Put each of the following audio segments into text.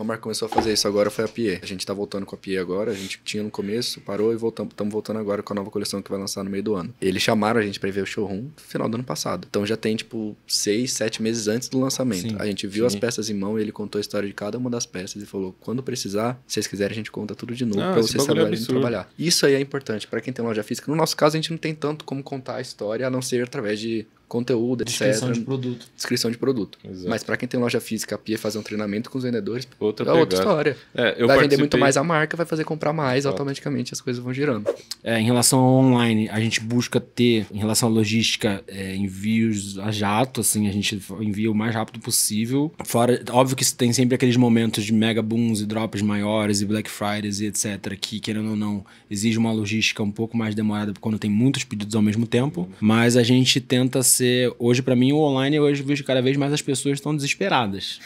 O Amar começou a fazer isso agora foi a Pie. A gente tá voltando com a Pie agora, a gente tinha no começo, parou e voltamos, estamos voltando agora com a nova coleção que vai lançar no meio do ano. Eles chamaram a gente para ver o showroom no final do ano passado. Então já tem tipo seis, sete meses antes do lançamento. Sim, a gente viu sim. as peças em mão e ele contou a história de cada uma das peças e falou: "Quando precisar, se vocês quiserem a gente conta tudo de novo ah, para vocês saberem é trabalhar". Isso aí é importante para quem tem loja física. No nosso caso a gente não tem tanto como contar a história a não ser através de conteúdo, etc. Descrição de produto. Descrição de produto. Exato. Mas para quem tem loja física, a Pia fazer um treinamento com os vendedores, outra é outra história. É, vai participei... vender muito mais a marca, vai fazer comprar mais, automaticamente as coisas vão girando. É, em relação ao online, a gente busca ter, em relação à logística, é, envios a jato, assim, a gente envia o mais rápido possível. Fora, óbvio que tem sempre aqueles momentos de mega booms e drops maiores e Black Fridays e etc, que querendo ou não, exige uma logística um pouco mais demorada quando tem muitos pedidos ao mesmo tempo, mas a gente tenta você. Hoje, para mim, o online, hoje vejo cada vez mais as pessoas estão desesperadas.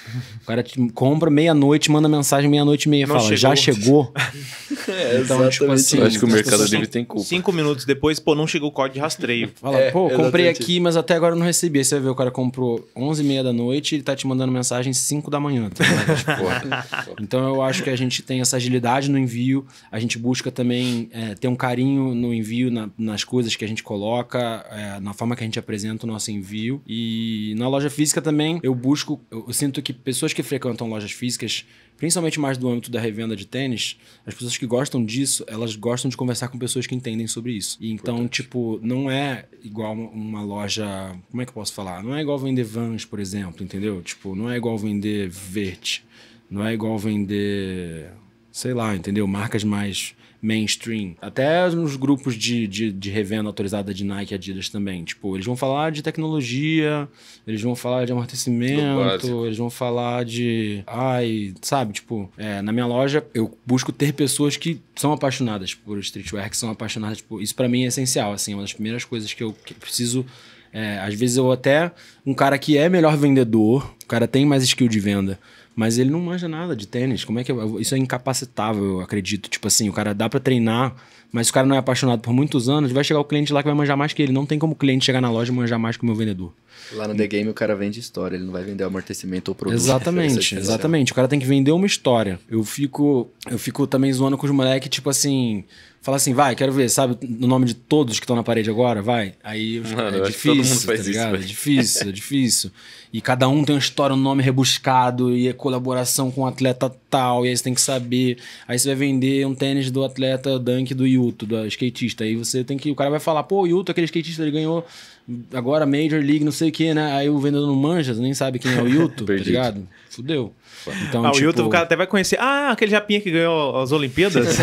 O cara compra meia-noite, manda mensagem meia-noite e meia, Não fala, chegou. já chegou. É, então, tipo assim. acho que o Mercado Livre tem culpa. Cinco minutos depois, pô, não chegou o código de rastreio. Fala, é, pô, comprei aqui, mas até agora não recebi. Aí você vai ver, o cara comprou 11 e meia da noite e tá te mandando mensagem 5 da manhã. Tá tipo, então eu acho que a gente tem essa agilidade no envio, a gente busca também é, ter um carinho no envio, na, nas coisas que a gente coloca, é, na forma que a gente apresenta o nosso envio. E na loja física também eu busco, eu, eu sinto que pessoas que frequentam lojas físicas, principalmente mais do âmbito da revenda de tênis, as pessoas que gostam disso, elas gostam de conversar com pessoas que entendem sobre isso. E então, Importante. tipo, não é igual uma loja. Como é que eu posso falar? Não é igual vender vans, por exemplo, entendeu? Tipo, não é igual vender verde. Não é igual vender. Sei lá, entendeu? Marcas mais mainstream. Até nos grupos de, de, de revenda autorizada de Nike e Adidas também. Tipo, eles vão falar de tecnologia, eles vão falar de amortecimento, eles vão falar de. Ai, sabe? Tipo, é, na minha loja eu busco ter pessoas que são apaixonadas por streetwear, que são apaixonadas por. Tipo, isso para mim é essencial, assim, é uma das primeiras coisas que eu preciso. É, às vezes eu até. Um cara que é melhor vendedor, o cara tem mais skill de venda mas ele não manja nada de tênis. Como é que eu, isso é incapacitável, eu acredito. Tipo assim, o cara dá para treinar, mas o cara não é apaixonado por muitos anos, vai chegar o cliente lá que vai manjar mais que ele. Não tem como o cliente chegar na loja e manjar mais que o meu vendedor. Lá no The Game o cara vende história, ele não vai vender amortecimento ou produto. Exatamente, é exatamente. O cara tem que vender uma história. Eu fico, eu fico também zoando com os moleques, tipo assim, fala assim, vai, quero ver, sabe o nome de todos que estão na parede agora? Vai. Aí Mano, é difícil, todo mundo faz tá ligado? Isso, é difícil, é difícil. E cada um tem uma história, um nome rebuscado e é colaboração com o um atleta tal, e aí você tem que saber. Aí você vai vender um tênis do atleta Dunk do Yuto, do skatista. Aí você tem que. O cara vai falar, pô, o Yuto, aquele skatista, ele ganhou agora Major League, não sei o que, né? Aí o vendedor não manja, nem sabe quem é o Yuto, tá ligado? Fudeu. Então, ah, tipo... o Yuto, tipo o cara até vai conhecer. Ah, aquele japinha que ganhou as Olimpíadas.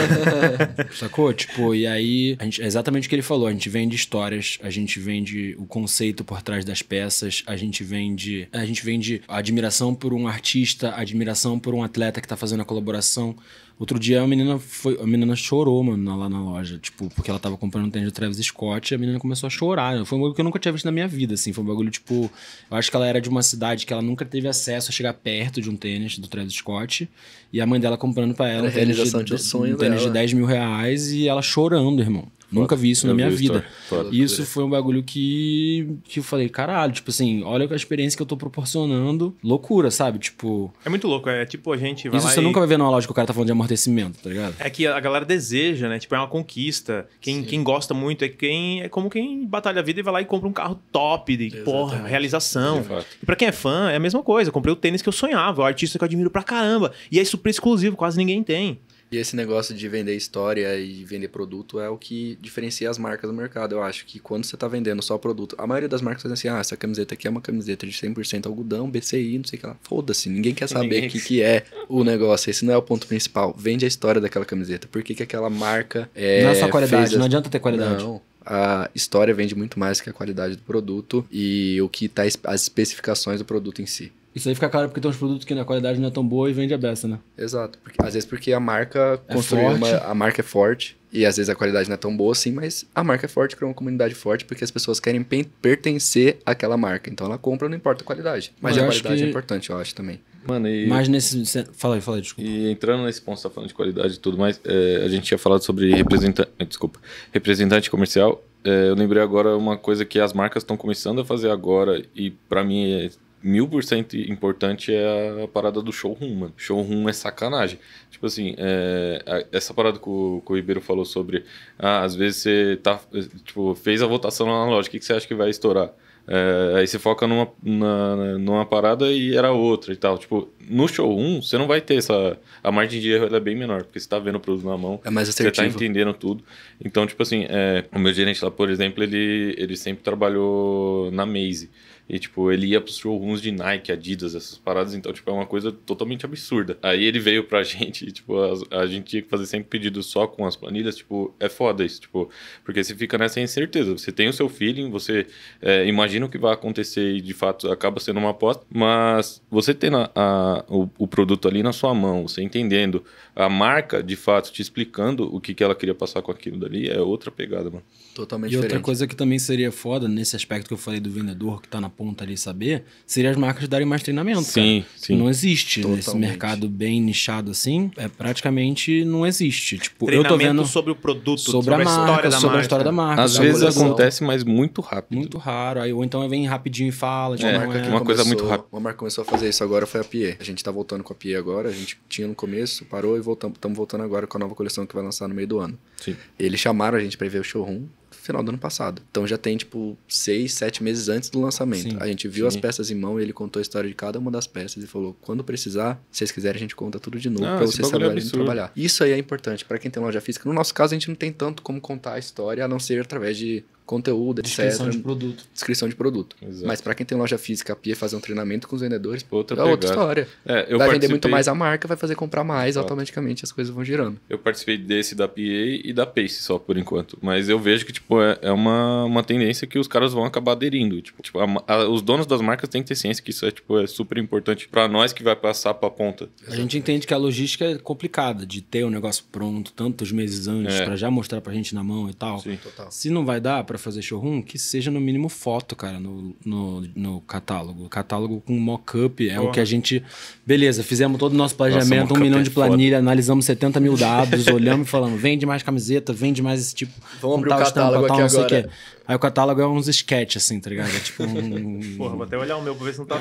Sacou? Tipo, e aí, gente, é exatamente o que ele falou. A gente vende histórias, a gente vende o conceito por trás das peças, a gente vende a gente vende admiração por um artista, admiração por um atleta que tá fazendo a colaboração Outro dia a menina foi, a menina chorou, mano, lá na loja, tipo, porque ela tava comprando um tênis do Travis Scott e a menina começou a chorar. Foi um bagulho que eu nunca tinha visto na minha vida, assim, foi um bagulho tipo, eu acho que ela era de uma cidade que ela nunca teve acesso a chegar perto de um tênis do Travis Scott e a mãe dela comprando para ela era um tênis, de, de, um tênis dela. de 10 mil reais e ela chorando, irmão. Nunca vi isso eu na minha vida. isso foi um bagulho que, que eu falei, caralho, tipo assim, olha a experiência que eu tô proporcionando. Loucura, sabe? Tipo. É muito louco, é tipo a gente. isso você e... nunca vai ver numa loja que o cara tá falando de amortecimento, tá ligado? É que a galera deseja, né? Tipo, é uma conquista. Quem, quem gosta muito é quem. É como quem batalha a vida e vai lá e compra um carro top, de Exatamente. porra, realização. É e pra quem é fã, é a mesma coisa. Eu comprei o tênis que eu sonhava, o artista que eu admiro pra caramba. E é super exclusivo, quase ninguém tem. E esse negócio de vender história e vender produto é o que diferencia as marcas no mercado. Eu acho que quando você está vendendo só produto, a maioria das marcas fazem assim: ah, essa camiseta aqui é uma camiseta de 100% algodão, BCI, não sei o que lá. Foda-se, ninguém quer saber o que, que é o negócio. Esse não é o ponto principal. Vende a história daquela camiseta. Por que, que aquela marca. É, não é só qualidade, não adianta ter qualidade. Não a história vende muito mais que a qualidade do produto e o que tá as especificações do produto em si. Isso aí fica caro porque tem uns produtos que na qualidade não é tão boa e vende a beça, né? Exato. Porque, às vezes porque a marca é construiu uma, A marca é forte. E às vezes a qualidade não é tão boa assim, mas a marca é forte, criou uma comunidade forte, porque as pessoas querem pertencer àquela marca. Então ela compra, não importa a qualidade. Mas, mas a qualidade é que... é importante, eu acho também. Mano, e... Mas nesse. Fala aí, fala aí, desculpa. E entrando nesse ponto, você tá falando de qualidade e tudo mais, é, a gente tinha falado sobre representante. Eh, desculpa. Representante comercial. É, eu lembrei agora uma coisa que as marcas estão começando a fazer agora, e para mim é mil por cento importante é a parada do showroom, mano. Showroom é sacanagem. Tipo assim, é, essa parada que o, que o Ribeiro falou sobre. Ah, às vezes você tá, tipo, fez a votação lá na loja, o que, que você acha que vai estourar? É, aí você foca numa, na, numa parada e era outra e tal. Tipo, no show 1, você não vai ter essa. A margem de erro é bem menor, porque você tá vendo o produto na mão. É mais assertivo. Você tá entendendo tudo. Então, tipo assim, é, o meu gerente lá, por exemplo, ele, ele sempre trabalhou na Maze. E, tipo, ele ia pros showrooms de Nike, Adidas, essas paradas. Então, tipo, é uma coisa totalmente absurda. Aí ele veio pra gente e, tipo, a, a, gente tinha que fazer sempre pedido só com as planilhas. Tipo, é foda isso, tipo, porque você fica nessa incerteza. Você tem o seu feeling, você é, imagina o que vai acontecer e, de fato, acaba sendo uma aposta. Mas você tendo a, a, o, o, produto ali na sua mão, você entendendo a marca, de fato, te explicando o que, que ela queria passar com aquilo dali, é outra pegada, mano. Totalmente e diferente. outra coisa que também seria foda nesse aspecto que eu falei do vendedor que tá na ponta ali saber, seria as marcas darem mais treinamento. Sim, cara. sim. Não existe. Totalmente. Nesse mercado bem nichado assim, é, praticamente não existe. Tipo, treinamento eu tô vendo sobre o produto, sobre, sobre a, a marca, sobre marca. a história da marca. Às vezes acontece, mas muito rápido. Muito raro. Aí, ou então vem rapidinho e fala. De tipo, é, uma, marca é. uma coisa muito rápida. Uma marca começou a fazer isso agora foi a Pie. A gente tá voltando com a Pie agora. A gente tinha no começo, parou e voltamos. Estamos voltando agora com a nova coleção que vai lançar no meio do ano. Sim. Eles chamaram a gente para ver o showroom final do ano passado. Então já tem, tipo, seis, sete meses antes do lançamento. Sim, a gente viu sim. as peças em mão e ele contou a história de cada uma das peças e falou: quando precisar, se vocês quiserem, a gente conta tudo de novo ah, pra vocês é saberem é trabalhar. Isso aí é importante para quem tem loja física. No nosso caso, a gente não tem tanto como contar a história, a não ser através de conteúdo, descrição etc. Descrição de produto. Descrição de produto. Exato. Mas para quem tem loja física, a Pia fazer um treinamento com os vendedores, outra é pegada. outra história. É, vai participei... vender muito mais a marca, vai fazer comprar mais, automaticamente as coisas vão girando. Eu participei desse da PA e da Pace só por enquanto, mas eu vejo que tipo é, é uma, uma tendência que os caras vão acabar aderindo, tipo, tipo a, a, os donos das marcas têm que ter ciência que isso é tipo é super importante para nós que vai passar para ponta. A gente entende que a logística é complicada de ter o um negócio pronto tantos meses antes é. para já mostrar pra gente na mão e tal. Sim. Total. Se não vai dar para fazer showroom, que seja no mínimo foto, cara, no, no, no catálogo. Catálogo com mock-up é oh. o que a gente. Beleza, fizemos todo o nosso planejamento, Nossa, um milhão é de planilha, foda. analisamos 70 mil dados, olhamos e falamos: vende mais camiseta, vende mais esse tipo. Vamos abrir tá o catálogo tal, aqui agora. Aí o catálogo é uns sketch, assim, tá ligado? É tipo um. Porra, vou até olhar o meu pra ver se não tá.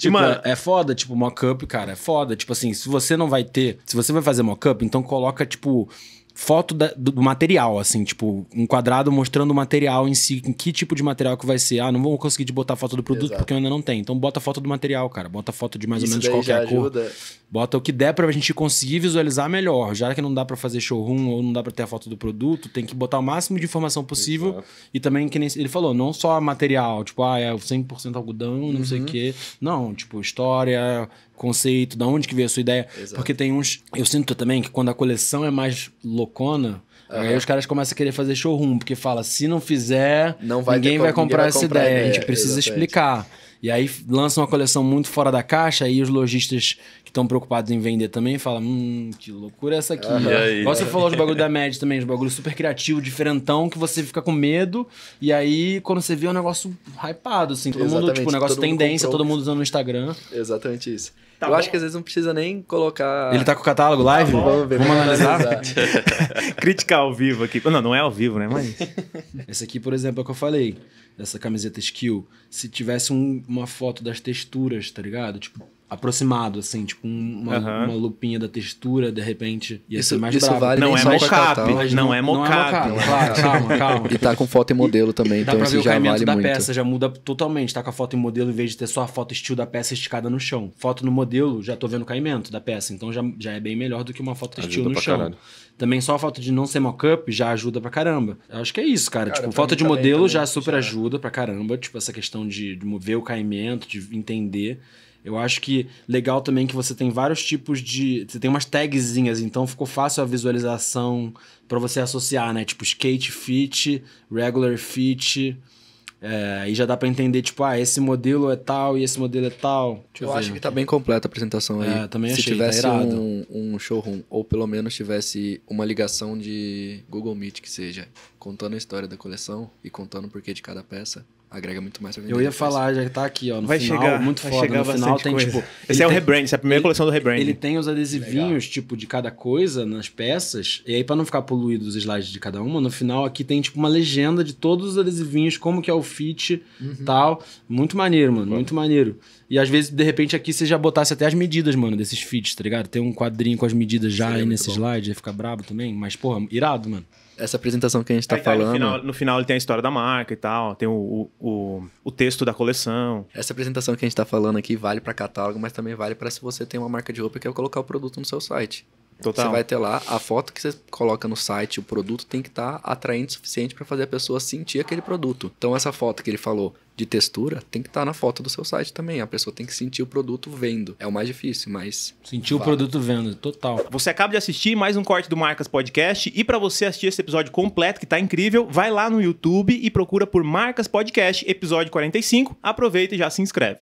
tipo, Mano... é, é foda, tipo, mock-up, cara, é foda. Tipo assim, se você não vai ter. Se você vai fazer mock-up, então coloca, tipo foto da, do, material, assim, tipo, um quadrado mostrando o material em si, em que tipo de material que vai ser. Ah, não vou conseguir botar foto do produto Exato. porque eu ainda não tenho. Então bota foto do material, cara. Bota foto de mais Isso ou menos qualquer cor. Bota o que der pra gente conseguir visualizar melhor. Já que não dá para fazer showroom ou não dá para ter a foto do produto, tem que botar o máximo de informação possível. Exato. E também, que nem ele falou, não só material, tipo, ah, é 100% algodão, não uhum. sei o uhum. quê. Não, tipo, história, conceito, da onde que veio a sua ideia. Exato. Porque tem uns. Eu sinto também que quando a coleção é mais loucona. Uhum. Aí os caras começam a querer fazer showroom, porque fala, se não fizer, não vai ninguém, vai comprar, ninguém vai comprar essa ideia. ideia. A gente é, precisa exatamente. explicar. E aí lança uma coleção muito fora da caixa, e os lojistas que estão preocupados em vender também falam: hum, que loucura essa aqui. Aí, você falou os bagulho da média também, os bagulho super criativo, diferentão, que você fica com medo. E aí, quando você vê, é um negócio hypado, assim. Todo Exatamente, mundo, tipo, um negócio todo tendência, todo mundo usando no Instagram. Exatamente isso. Tá eu bom. acho que às vezes não precisa nem colocar. Ele tá com o catálogo tá live? Tá vamos ver, vamos analisar. Crítica ao vivo aqui. Não, não é ao vivo, né? Mas. Esse aqui, por exemplo, é o que eu falei dessa camiseta skill, se tivesse um, uma foto das texturas, tá ligado? Tipo, aproximado, assim, tipo uma, uhum. uma, lupinha da textura, de repente ia isso, ser mais isso bravo. Vale não, é mocap, não, não, é mocap, não é mocap, claro, calma, calma. E tá com foto e modelo e, também, então isso já vale muito. da peça já muda totalmente, tá com a foto e modelo em vez de ter só a foto estilo da peça esticada no chão. Foto no modelo, já tô vendo o caimento da peça, então já, já é bem melhor do que uma foto ajuda estilo no chão. Caralho. Também só a foto de não ser mockup já ajuda pra caramba. Eu acho que é isso, cara. cara tipo, falta de modelo também, já super já. ajuda pra caramba. Tipo, essa questão de, de ver o caimento, de entender. Eu acho que legal também que você tem vários tipos de. Você tem umas tagzinhas, então ficou fácil a visualização para você associar, né? Tipo skate fit, regular fit. É, já dá para entender, tipo, ah, esse modelo é tal e esse modelo é tal. Deixa eu, eu acho que tá bem completa a apresentação aí. É, também Se achei, tá tivesse tá um, um, showroom, ou pelo menos tivesse uma ligação de Google Meet que seja, contando a história da coleção e contando o porquê de cada peça, agrega muito mais. Eu ia falar, já tá aqui, ó. No vai final, chegar, muito vai foda. Chegar no final tem, coisa. tipo... Esse é o rebrand, essa é a primeira ele, coleção do rebrand. Ele tem os adesivinhos, Legal. tipo, de cada coisa nas peças. E aí, para não ficar poluído os slides de cada uma, no final aqui tem, tipo, uma legenda de todos os adesivinhos, como que é o fit uhum. tal. Muito maneiro, mano. Muito maneiro. E às vezes, de repente, aqui você já botasse até as medidas, mano, desses fits, tá ligado? Tem um quadrinho com as medidas já é aí nesse bom. slide, ia ficar brabo também. Mas, porra, irado, mano essa apresentação que a gente tá, aí, falando. no, final, no final, ele tem a história da marca e tal, tem o, o, o, o texto da coleção. Essa apresentação que a gente está falando aqui vale para catálogo, mas também vale para se você tem uma marca de roupa e quer colocar o produto no seu site. Total. Você vai ter lá a foto que você coloca no site, o produto tem que estar tá atraente o suficiente para fazer a pessoa sentir aquele produto. Então essa foto que ele falou de textura tem que estar tá na foto do seu site também. A pessoa tem que sentir o produto vendo. É o mais difícil, mas sentir vale. o produto vendo, total. Você acaba de assistir mais um corte do Marcas Podcast e para você assistir esse episódio completo que tá incrível, vai lá no YouTube e procura por Marcas Podcast, episódio 45. Aproveita e já se inscreve.